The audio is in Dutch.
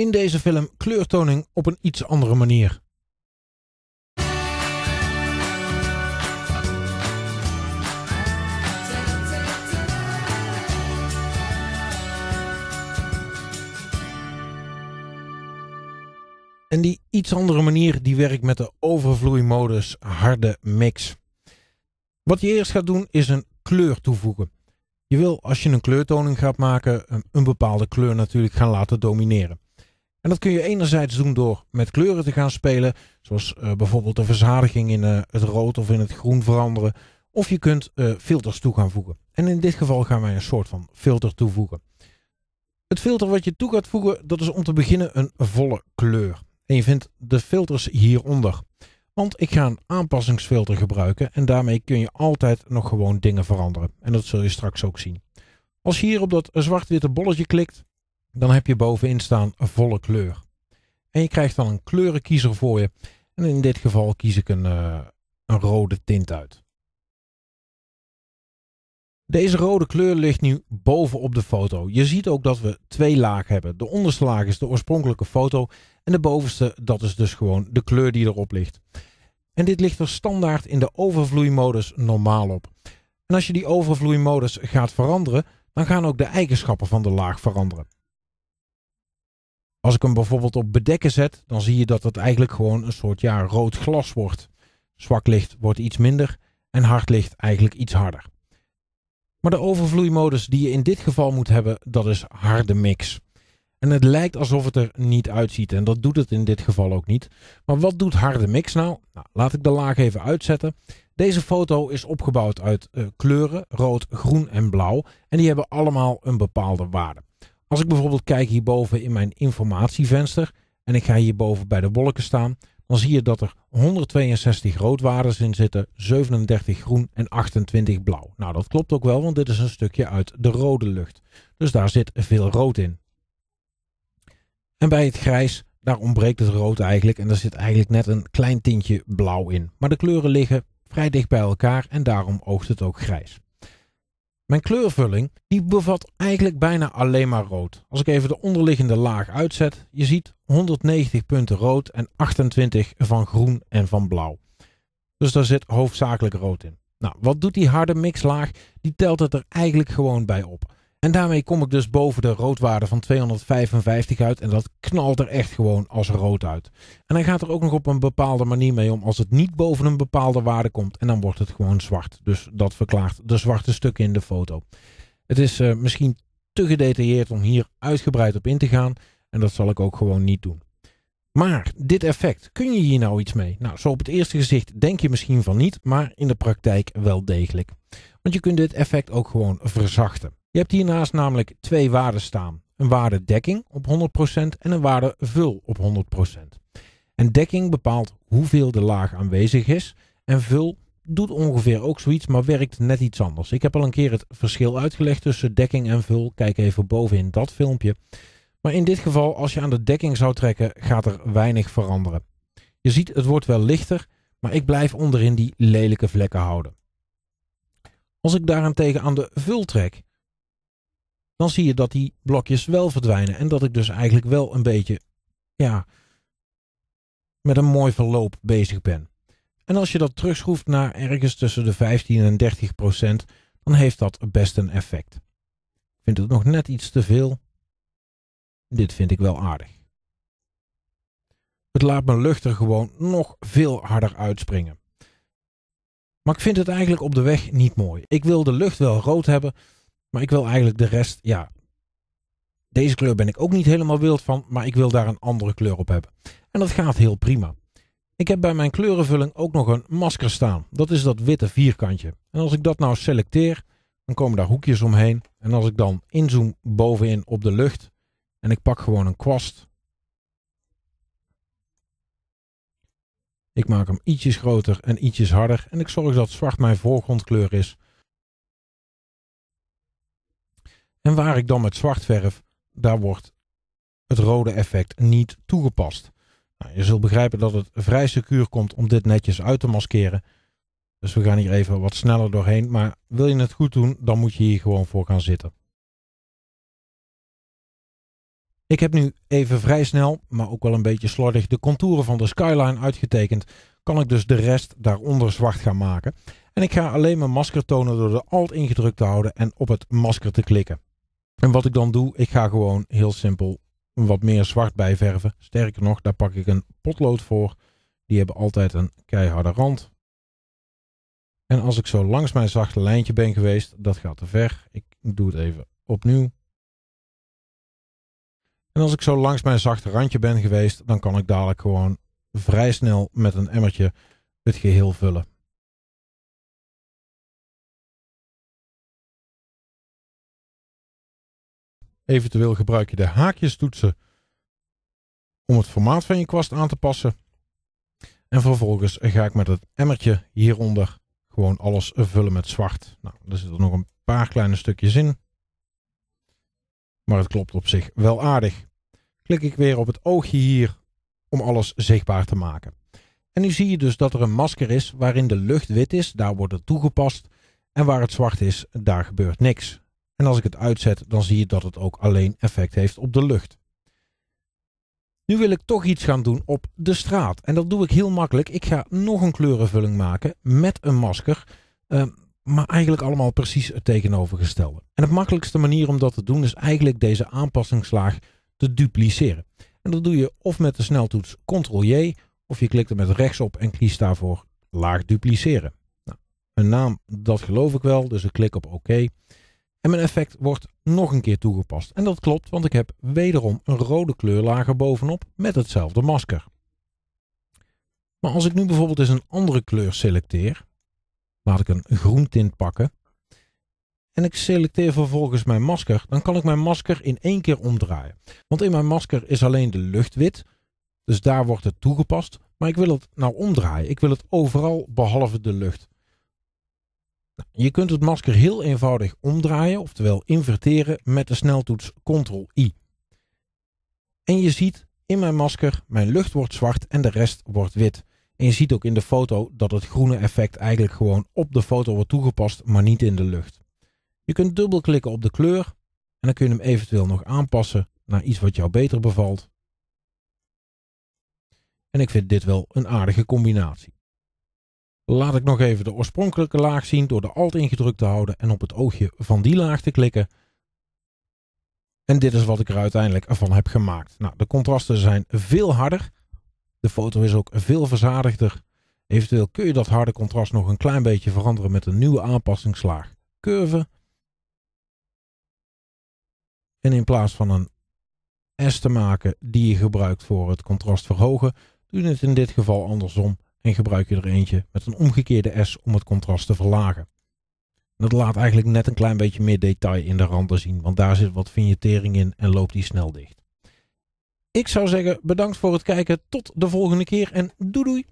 in deze film kleurtoning op een iets andere manier. En die iets andere manier die werkt met de overvloeimodus harde mix. Wat je eerst gaat doen is een kleur toevoegen. Je wil als je een kleurtoning gaat maken een bepaalde kleur natuurlijk gaan laten domineren. En dat kun je enerzijds doen door met kleuren te gaan spelen. Zoals eh, bijvoorbeeld de verzadiging in eh, het rood of in het groen veranderen. Of je kunt eh, filters toe gaan voegen. En in dit geval gaan wij een soort van filter toevoegen. Het filter wat je toe gaat voegen, dat is om te beginnen een volle kleur. En je vindt de filters hieronder. Want ik ga een aanpassingsfilter gebruiken en daarmee kun je altijd nog gewoon dingen veranderen. En dat zul je straks ook zien. Als je hier op dat zwart-witte bolletje klikt, dan heb je bovenin staan volle kleur. En je krijgt dan een kleurenkiezer voor je. En in dit geval kies ik een, eh, een rode tint uit. Deze rode kleur ligt nu bovenop de foto. Je ziet ook dat we twee lagen hebben. De onderste laag is de oorspronkelijke foto en de bovenste dat is dus gewoon de kleur die erop ligt. En dit ligt er standaard in de overvloeimodus normaal op. En als je die overvloeimodus gaat veranderen, dan gaan ook de eigenschappen van de laag veranderen. Als ik hem bijvoorbeeld op bedekken zet, dan zie je dat het eigenlijk gewoon een soort ja, rood glas wordt. Zwak licht wordt iets minder en hard licht eigenlijk iets harder. Maar de overvloeimodus die je in dit geval moet hebben, dat is harde mix. En het lijkt alsof het er niet uitziet en dat doet het in dit geval ook niet. Maar wat doet harde mix nou? nou laat ik de laag even uitzetten. Deze foto is opgebouwd uit eh, kleuren, rood, groen en blauw. En die hebben allemaal een bepaalde waarde. Als ik bijvoorbeeld kijk hierboven in mijn informatievenster en ik ga hierboven bij de wolken staan, dan zie je dat er 162 roodwaarden in zitten, 37 groen en 28 blauw. Nou, dat klopt ook wel, want dit is een stukje uit de rode lucht. Dus daar zit veel rood in. En bij het grijs, daar ontbreekt het rood eigenlijk en daar zit eigenlijk net een klein tintje blauw in. Maar de kleuren liggen vrij dicht bij elkaar en daarom oogt het ook grijs. Mijn kleurvulling die bevat eigenlijk bijna alleen maar rood. Als ik even de onderliggende laag uitzet, je ziet 190 punten rood en 28 van groen en van blauw. Dus daar zit hoofdzakelijk rood in. Nou, wat doet die harde mixlaag? Die telt het er eigenlijk gewoon bij op. En daarmee kom ik dus boven de roodwaarde van 255 uit. En dat knalt er echt gewoon als rood uit. En hij gaat er ook nog op een bepaalde manier mee om als het niet boven een bepaalde waarde komt. En dan wordt het gewoon zwart. Dus dat verklaart de zwarte stukken in de foto. Het is eh, misschien te gedetailleerd om hier uitgebreid op in te gaan. En dat zal ik ook gewoon niet doen. Maar dit effect, kun je hier nou iets mee? Nou, zo op het eerste gezicht denk je misschien van niet, maar in de praktijk wel degelijk. Want je kunt dit effect ook gewoon verzachten. Je hebt hiernaast namelijk twee waarden staan. Een waarde dekking op 100% en een waarde vul op 100%. En dekking bepaalt hoeveel de laag aanwezig is en vul doet ongeveer ook zoiets, maar werkt net iets anders. Ik heb al een keer het verschil uitgelegd tussen dekking en vul. Kijk even bovenin dat filmpje. Maar in dit geval, als je aan de dekking zou trekken, gaat er weinig veranderen. Je ziet, het wordt wel lichter, maar ik blijf onderin die lelijke vlekken houden. Als ik daarentegen aan de vul trek, dan zie je dat die blokjes wel verdwijnen. En dat ik dus eigenlijk wel een beetje, ja, met een mooi verloop bezig ben. En als je dat terugschroeft naar ergens tussen de 15 en 30 procent, dan heeft dat best een effect. Ik vind het nog net iets te veel. Dit vind ik wel aardig. Het laat mijn lucht er gewoon nog veel harder uitspringen. Maar ik vind het eigenlijk op de weg niet mooi. Ik wil de lucht wel rood hebben, maar ik wil eigenlijk de rest, ja, deze kleur ben ik ook niet helemaal wild van, maar ik wil daar een andere kleur op hebben. En dat gaat heel prima. Ik heb bij mijn kleurenvulling ook nog een masker staan. Dat is dat witte vierkantje. En als ik dat nou selecteer, dan komen daar hoekjes omheen. En als ik dan inzoom bovenin op de lucht en ik pak gewoon een kwast. Ik maak hem ietsjes groter en ietsjes harder en ik zorg dat zwart mijn voorgrondkleur is. En waar ik dan met zwart verf, daar wordt het rode effect niet toegepast. Nou, je zult begrijpen dat het vrij secuur komt om dit netjes uit te maskeren. Dus we gaan hier even wat sneller doorheen. Maar wil je het goed doen, dan moet je hier gewoon voor gaan zitten. Ik heb nu even vrij snel, maar ook wel een beetje slordig, de contouren van de skyline uitgetekend. Kan ik dus de rest daaronder zwart gaan maken. En ik ga alleen mijn masker tonen door de Alt ingedrukt te houden en op het masker te klikken. En wat ik dan doe, ik ga gewoon heel simpel wat meer zwart bijverven. Sterker nog, daar pak ik een potlood voor. Die hebben altijd een keiharde rand. En als ik zo langs mijn zachte lijntje ben geweest, dat gaat te ver. Ik doe het even opnieuw. En als ik zo langs mijn zachte randje ben geweest, dan kan ik dadelijk gewoon vrij snel met een emmertje het geheel vullen. Eventueel gebruik je de haakjestoetsen om het formaat van je kwast aan te passen. En vervolgens ga ik met het emmertje hieronder gewoon alles vullen met zwart. Nou, er zitten nog een paar kleine stukjes in. Maar het klopt op zich wel aardig. Klik ik weer op het oogje hier om alles zichtbaar te maken. En nu zie je dus dat er een masker is waarin de lucht wit is, daar wordt het toegepast. En waar het zwart is, daar gebeurt niks. En als ik het uitzet, dan zie je dat het ook alleen effect heeft op de lucht. Nu wil ik toch iets gaan doen op de straat. En dat doe ik heel makkelijk. Ik ga nog een kleurenvulling maken met een masker. Ehm, maar eigenlijk allemaal precies het tegenovergestelde. En de makkelijkste manier om dat te doen is eigenlijk deze aanpassingslaag te dupliceren. En dat doe je of met de sneltoets Ctrl-J of je klikt er met rechts op en kiest daarvoor laag dupliceren. Nou, een naam, dat geloof ik wel, dus ik klik op OK. En mijn effect wordt nog een keer toegepast. En dat klopt, want ik heb wederom een rode kleurlager bovenop met hetzelfde masker. Maar als ik nu bijvoorbeeld eens een andere kleur selecteer, laat ik een groen tint pakken, en ik selecteer vervolgens mijn masker, dan kan ik mijn masker in één keer omdraaien. Want in mijn masker is alleen de lucht wit, dus daar wordt het toegepast, maar ik wil het nou omdraaien. Ik wil het overal behalve de lucht. Je kunt het masker heel eenvoudig omdraaien, oftewel inverteren met de sneltoets Ctrl-I. En je ziet in mijn masker, mijn lucht wordt zwart en de rest wordt wit. En je ziet ook in de foto dat het groene effect eigenlijk gewoon op de foto wordt toegepast, maar niet in de lucht. Je kunt dubbelklikken op de kleur en dan kun je hem eventueel nog aanpassen naar iets wat jou beter bevalt. En ik vind dit wel een aardige combinatie. Laat ik nog even de oorspronkelijke laag zien door de Alt ingedrukt te houden en op het oogje van die laag te klikken. En dit is wat ik er uiteindelijk van heb gemaakt. Nou, de contrasten zijn veel harder. De foto is ook veel verzadigder. Eventueel kun je dat harde contrast nog een klein beetje veranderen met een nieuwe aanpassingslaag curve. En in plaats van een S te maken die je gebruikt voor het contrast verhogen, doe je het in dit geval andersom en gebruik je er eentje met een omgekeerde S om het contrast te verlagen. dat laat eigenlijk net een klein beetje meer detail in de randen zien, want daar zit wat vignettering in en loopt die snel dicht. Ik zou zeggen bedankt voor het kijken, tot de volgende keer en doei doei!